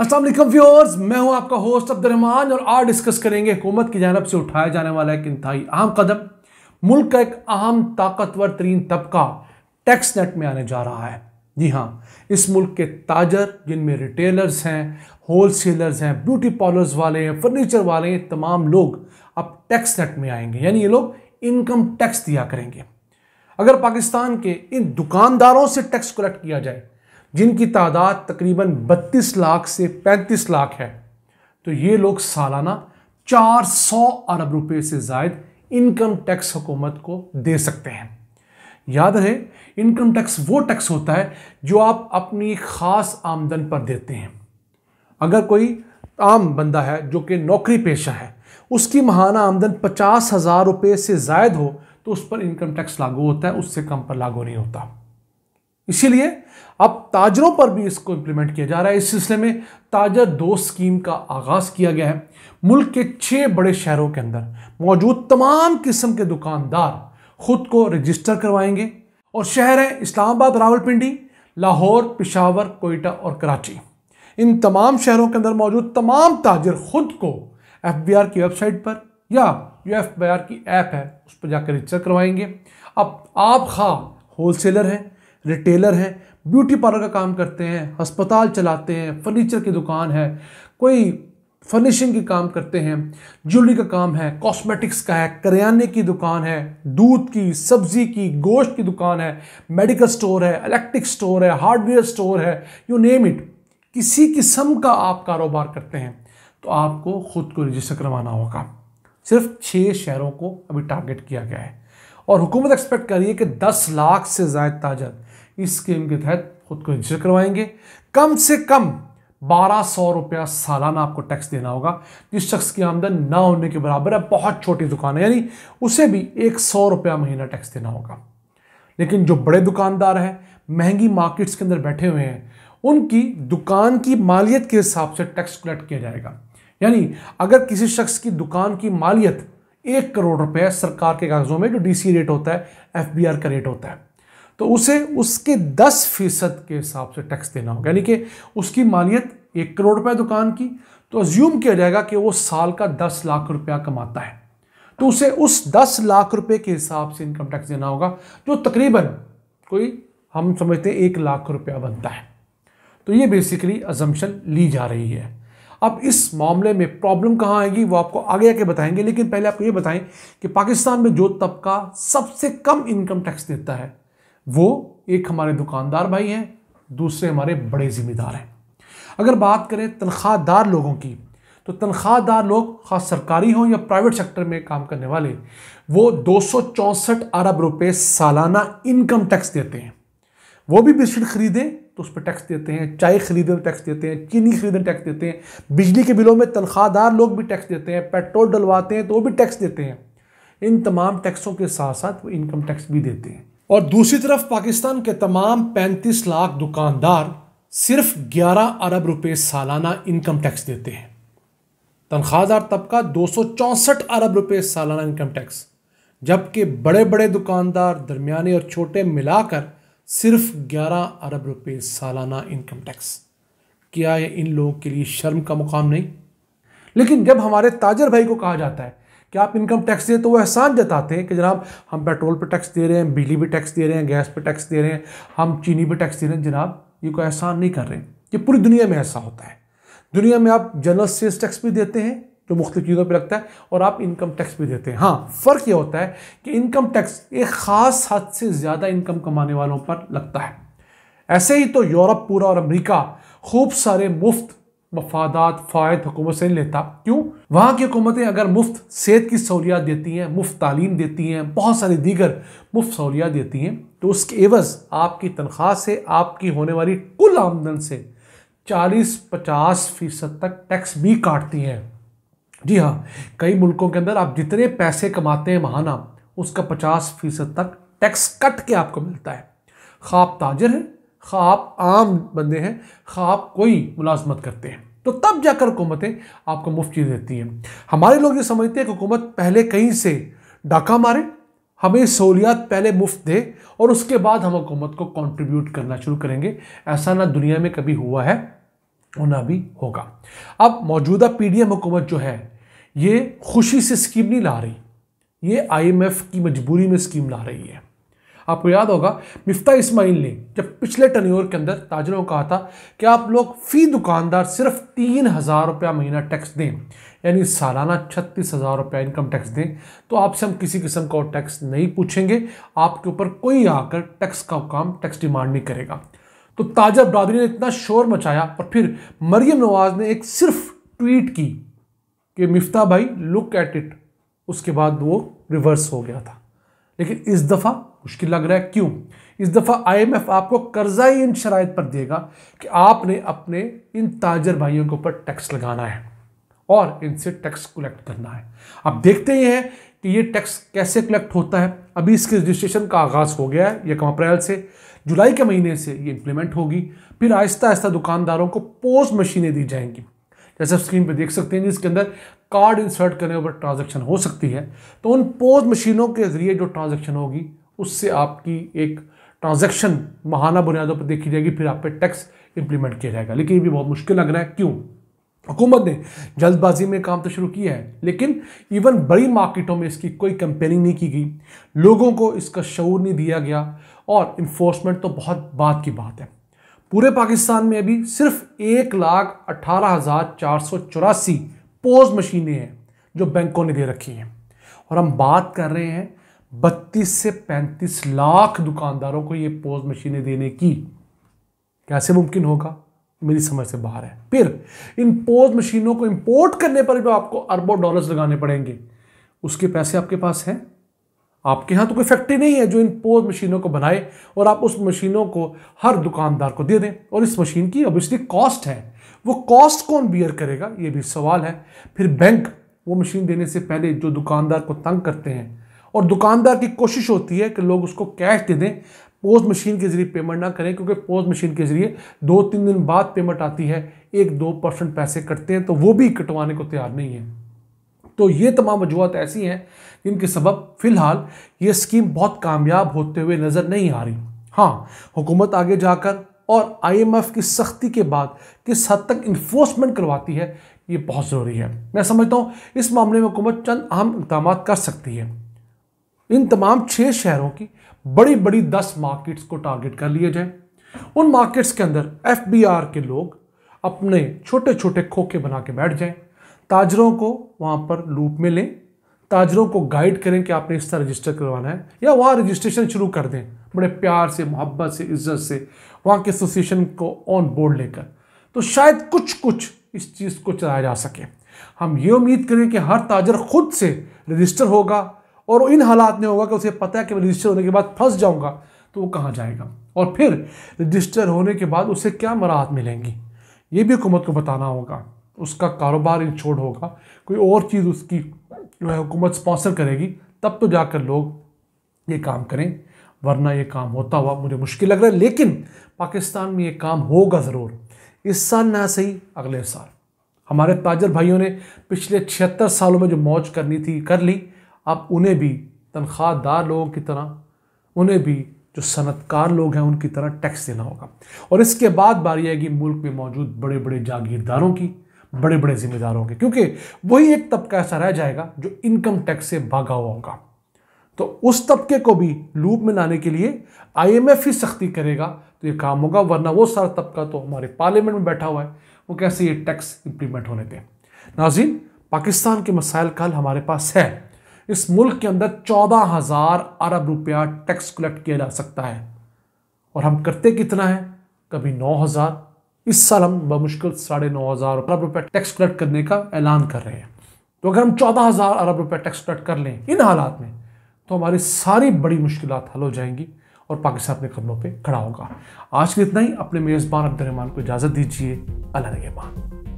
असल व्यूअर्स मैं हूं आपका होस्ट अब्दुलरहमान और आज डिस्कस करेंगे हुकूमत की जानब से उठाया जाने वाला एक इंतहाई अहम कदम मुल्क का एक अहम ताकतवर तरीन तबका टैक्स नेट में आने जा रहा है जी हाँ इस मुल्क के ताजर जिनमें रिटेलर्स हैं होल सेलर्स हैं ब्यूटी पार्लर्स वाले हैं फर्नीचर वाले हैं तमाम लोग अब टैक्स नेट में आएंगे यानी ये लोग इनकम टैक्स दिया करेंगे अगर पाकिस्तान के इन दुकानदारों से टैक्स कलेक्ट किया जाए जिनकी तादाद तकरीबन 32 लाख से 35 लाख है तो ये लोग सालाना 400 अरब रुपए से जायद इनकम टैक्स हुकूमत को दे सकते हैं याद रहे इनकम टैक्स वो टैक्स होता है जो आप अपनी ख़ास आमदन पर देते हैं अगर कोई आम बंदा है जो कि नौकरी पेशा है उसकी महाना आमदन पचास हज़ार रुपये से जायद हो तो उस पर इनकम टैक्स लागू होता है उससे कम पर लागू नहीं होता इसीलिए अब ताजरों पर भी इसको इम्प्लीमेंट किया जा रहा है इस सिलसिले में ताजर दो स्कीम का आगाज़ किया गया है मुल्क के छः बड़े शहरों के अंदर मौजूद तमाम किस्म के दुकानदार खुद को रजिस्टर करवाएंगे और शहर हैं इस्लामाबाद रावलपिंडी लाहौर पिशावर कोयटा और कराची इन तमाम शहरों के अंदर मौजूद तमाम ताजर खुद को एफ की वेबसाइट पर या जो एफ की ऐप है उस पर जाकर रजिस्टर करवाएंगे अब आप खा होल सेलर हैं रिटेलर हैं ब्यूटी पार्लर का काम करते हैं अस्पताल चलाते हैं फर्नीचर की दुकान है कोई फर्निशिंग के काम करते हैं ज्वेलरी का काम है कॉस्मेटिक्स का है करियाने की दुकान है दूध की सब्जी की गोश्त की दुकान है मेडिकल स्टोर है इलेक्ट्रिक स्टोर है हार्डवेयर स्टोर है यू नेम इट किसी किस्म का आप कारोबार करते हैं तो आपको खुद को रजिस्टर करवाना होगा सिर्फ छः शहरों को अभी टारगेट किया गया है और हुकूमत एक्सपेक्ट करिए कि दस लाख से जायद ताजर इस स्कीम के तहत खुद को रजिस्टर करवाएंगे कम से कम बारह सौ रुपया सालाना आपको टैक्स देना होगा जिस शख्स की आमदन ना होने के बराबर है बहुत छोटी दुकान है यानी उसे भी एक सौ रुपया महीना टैक्स देना होगा लेकिन जो बड़े दुकानदार हैं महंगी मार्केट्स के अंदर बैठे हुए हैं उनकी दुकान की मालियत के हिसाब से टैक्स कलेक्ट किया जाएगा यानी अगर किसी शख्स की दुकान की मालियत एक करोड़ रुपए सरकार के कागजों में जो डीसी रेट होता है एफबीआर का रेट होता है तो उसे उसके दस फीसद के हिसाब से टैक्स देना होगा यानी कि उसकी मालियत एक करोड़ रुपए दुकान की तो अज्यूम किया जाएगा कि वो साल का दस लाख रुपया कमाता है तो उसे उस दस लाख रुपए के हिसाब से इनकम टैक्स देना होगा जो तकरीबन कोई हम समझते हैं एक लाख रुपया बनता है तो ये बेसिकली अजम्पन ली जा रही है अब इस मामले में प्रॉब्लम कहाँ आएगी वो आपको आगे आके बताएंगे लेकिन पहले आपको ये बताएं कि पाकिस्तान में जो तबका सबसे कम इनकम टैक्स देता है वो एक हमारे दुकानदार भाई हैं दूसरे हमारे बड़े ज़िम्मेदार हैं अगर बात करें तनख्वाहदार लोगों की तो तनख्वाहदार लोग खास सरकारी हों या प्राइवेट सेक्टर में काम करने वाले वो दो अरब रुपये सालाना इनकम टैक्स देते हैं वो भी बिस्किट खरीदें तो उस पर टैक्स देते हैं चाय खरीदने में टैक्स देते हैं चीनी खरीदने में टैक्स देते हैं बिजली के बिलों में तनख्वाहदार लोग भी टैक्स देते हैं पेट्रोल डलवाते हैं तो वो भी टैक्स देते हैं इन तमाम टैक्सों के साथ साथ वो इनकम टैक्स भी देते हैं और दूसरी तरफ पाकिस्तान के तमाम 35 लाख दुकानदार सिर्फ 11 अरब रुपए सालाना इनकम टैक्स देते हैं तनख्वाहदार तबका दो अरब रुपए सालाना इनकम टैक्स जबकि बड़े बड़े दुकानदार दरमियाने और छोटे मिलाकर सिर्फ 11 अरब रुपए सालाना इनकम टैक्स क्या यह इन लोगों के लिए शर्म का मुकाम नहीं लेकिन जब हमारे ताजर भाई को कहा जाता है कि आप इनकम टैक्स दें तो वो एहसान जताते हैं कि जनाब हम पेट्रोल पे टैक्स दे रहे हैं बिजली पर टैक्स दे रहे हैं गैस पर टैक्स दे रहे हैं हम चीनी पर टैक्स दे रहे हैं जनाब ये कोई एहसान नहीं कर रहे ये पूरी दुनिया में ऐसा होता है दुनिया में आप जनरल सेल्स टैक्स भी देते हैं जो मुख्त चीज़ों पर लगता है और आप इनकम टैक्स भी देते हैं हाँ फ़र्क ये होता है कि इनकम टैक्स एक ख़ास हद से ज़्यादा इनकम कमाने वालों पर लगता है ऐसे ही तो यूरोप पूरा और अमेरिका खूब सारे मुफ्त मफादात फ़ायद हुकूमत से नहीं लेता क्यों वहाँ की हुकूमतें अगर मुफ्त सेहत की सहूलियात देती हैं मुफ्त तालीम देती हैं बहुत सारी दीगर मुफ्त सहूलियात देती हैं तो उसके एवज़ आपकी तनख्वाह से आपकी होने वाली कुल आमदन से चालीस पचास फीसद तक टैक्स भी काटती हैं जी हाँ कई मुल्कों के अंदर आप जितने पैसे कमाते हैं महाना उसका पचास फीसद तक टैक्स कट के आपको मिलता है ख्वाब ताजर है खाप आम बंदे हैं खाप कोई मुलाजमत करते हैं तो तब जाकर हुकूमतें आपको मुफ्त चीज़ देती हैं हमारे लोग ये समझते हैं कि हुकूमत पहले कहीं से डाका मारे हमें सहूलियात पहले मुफ्त दे और उसके बाद हम हुकूमत को कंट्रीब्यूट करना शुरू करेंगे ऐसा ना दुनिया में कभी हुआ है और ना भी होगा अब मौजूदा पी डी एम हुकूमत जो है ये खुशी से स्कीम नहीं ला रही ये आई एम एफ़ की मजबूरी में स्कीम ला रही है आपको याद होगा मिफ्ता इस्माइल ने जब पिछले टनियोर के अंदर ताजरों को कहा था कि आप लोग फ़ी दुकानदार सिर्फ तीन हज़ार रुपया महीना टैक्स दें यानी सालाना छत्तीस हज़ार रुपया इनकम टैक्स दें तो आपसे हम किसी किस्म का टैक्स नहीं पूछेंगे आपके ऊपर कोई आकर टैक्स का काम टैक्स डिमांड नहीं करेगा तो ताजा बरदरी ने इतना शोर मचाया और फिर मरियम नवाज ने एक सिर्फ ट्वीट की कि मिफ्ता भाई लुक एट इट उसके बाद वो रिवर्स हो गया था लेकिन इस दफ़ा मुश्किल लग रहा है क्यों इस दफ़ा आईएमएफ आपको कर्जा ही इन शराइ पर देगा कि आपने अपने इन ताजर भाइयों के ऊपर टैक्स लगाना है और इनसे टैक्स कलेक्ट करना है अब देखते ही हैं कि ये टैक्स कैसे कलेक्ट होता है अभी इसके रजिस्ट्रेशन का आगाज़ हो गया है ये कम अप्रैल से जुलाई के महीने से ये इंप्लीमेंट होगी फिर आहिस्ता आहिस्ता दुकानदारों को पोस्ट मशीनें दी जाएंगी जैसे आप स्क्रीन पर देख सकते हैं जिसके अंदर कार्ड इंसर्ट करने पर ट्रांजेक्शन हो सकती है तो उन पोस्ट मशीनों के ज़रिए जो ट्रांजेक्शन होगी उससे आपकी एक ट्रांजैक्शन महाना बुनियादों पर देखी जाएगी फिर आप पे टैक्स इंप्लीमेंट किया जाएगा लेकिन ये भी बहुत मुश्किल लग रहा है क्यों हुकूमत ने जल्दबाजी में काम तो शुरू किया है लेकिन इवन बड़ी मार्केटों में इसकी कोई कंपेनिंग नहीं की गई लोगों को इसका शौर नहीं दिया गया और इन्फोर्समेंट तो बहुत बात की बात है पूरे पाकिस्तान में अभी सिर्फ एक लाख अट्ठारह हज़ार चार सौ चौरासी पोज मशीनें हैं जो बैंकों ने दे रखी हैं और हम बात कर रहे हैं बत्तीस से पैंतीस लाख दुकानदारों को ये पोज मशीनें देने की कैसे मुमकिन होगा मेरी समझ से बाहर है फिर इन पोज मशीनों को इंपोर्ट करने पर भी आपको अरबों डॉलर्स लगाने पड़ेंगे उसके पैसे आपके पास हैं आपके यहाँ तो कोई फैक्ट्री नहीं है जो इन पोज मशीनों को बनाए और आप उस मशीनों को हर दुकानदार को दे दें और इस मशीन की ऑब्वियसली कॉस्ट है वो कॉस्ट कौन बियर करेगा ये भी सवाल है फिर बैंक वो मशीन देने से पहले जो दुकानदार को तंग करते हैं और दुकानदार की कोशिश होती है कि लोग उसको कैश दे दें पोस्ट मशीन के ज़रिए पेमेंट ना करें क्योंकि पोस्ट मशीन के ज़रिए दो तीन दिन बाद पेमेंट आती है एक दो परसेंट पैसे कटते हैं तो वो भी कटवाने को तैयार नहीं है तो ये तमाम वजूहत ऐसी हैं जिनके सबब फ़िलहाल ये स्कीम बहुत कामयाब होते हुए नज़र नहीं आ रही हाँ हुकूमत आगे जाकर और आईएमएफ की सख्ती के बाद किस हद तक इन्फोर्समेंट करवाती है ये बहुत ज़रूरी है मैं समझता हूँ इस मामले में हुकूमत चंद अहम इकदाम कर सकती है इन तमाम छः शहरों की बड़ी बड़ी दस मार्केट्स को टारगेट कर लिए जाए उन मार्केट्स के अंदर एफ के लोग अपने छोटे छोटे खोखे बना के बैठ जाएं ताजरों को वहाँ पर लूप में लें ताजरों को गाइड करें कि आपने इस तरह रजिस्टर करवाना है या वहाँ रजिस्ट्रेशन शुरू कर दें बड़े प्यार से मोहब्बत से इज्जत से वहाँ के एसोसिएशन को ऑन बोर्ड लेकर तो शायद कुछ कुछ इस चीज़ को चलाया जा सके हम ये उम्मीद करें कि हर ताजर खुद से रजिस्टर होगा और इन हालात में होगा कि उसे पता है कि मैं रजिस्टर होने के बाद फंस जाऊँगा तो वो कहाँ जाएगा और फिर रजिस्टर होने के बाद उसे क्या मराहत मिलेंगी ये भी हुकूमत को बताना होगा उसका कारोबार इन छोड़ होगा कोई और चीज़ उसकी जो है हुकूमत स्पॉन्सर करेगी तब तो जाकर लोग ये काम करें वरना ये काम होता हुआ मुझे मुश्किल लग रहा है लेकिन पाकिस्तान में ये काम होगा ज़रूर इस साल ना सही अगले साल हमारे ताजर भाइयों ने पिछले छिहत्तर सालों में जो मौज करनी थी कर ली आप उन्हें भी तनख्वाहदार लोगों की तरह उन्हें भी जो सनतकार लोग हैं उनकी तरह टैक्स देना होगा और इसके बाद बारी आएगी मुल्क में मौजूद बड़े बड़े जागीरदारों की बड़े बड़े जिम्मेदारों के क्योंकि वही एक तबका ऐसा रह जाएगा जो इनकम टैक्स से भागा हुआ होगा तो उस तबके को भी लूप में लाने के लिए आईएमएफ ही सख्ती करेगा तो ये काम होगा वरना वो सारा तबका तो हमारे पार्लियामेंट में बैठा हुआ है वो कैसे ये टैक्स इंप्लीमेंट होने दें नाजीन पाकिस्तान के मसाइल कल हमारे पास है इस मुल्क के अंदर चौदह हजार अरब रुपया टैक्स कलेक्ट किया जा सकता है और हम करते कितना है कभी नौ हजार इस साल हम बमुश्किल साढ़े नौ हजार अरब रुपया टैक्स कलेक्ट करने का ऐलान कर रहे हैं तो अगर हम चौदह हजार अरब रुपया टैक्स कलेक्ट कर लें इन हालात में तो हमारी सारी बड़ी मुश्किल हल हो जाएंगी और पाकिस्तान अपने कदमों पर खड़ा होगा आज के इतना ही अपने मेज़बान अब्दुलरहमान को इजाज़त दीजिए अल्लाह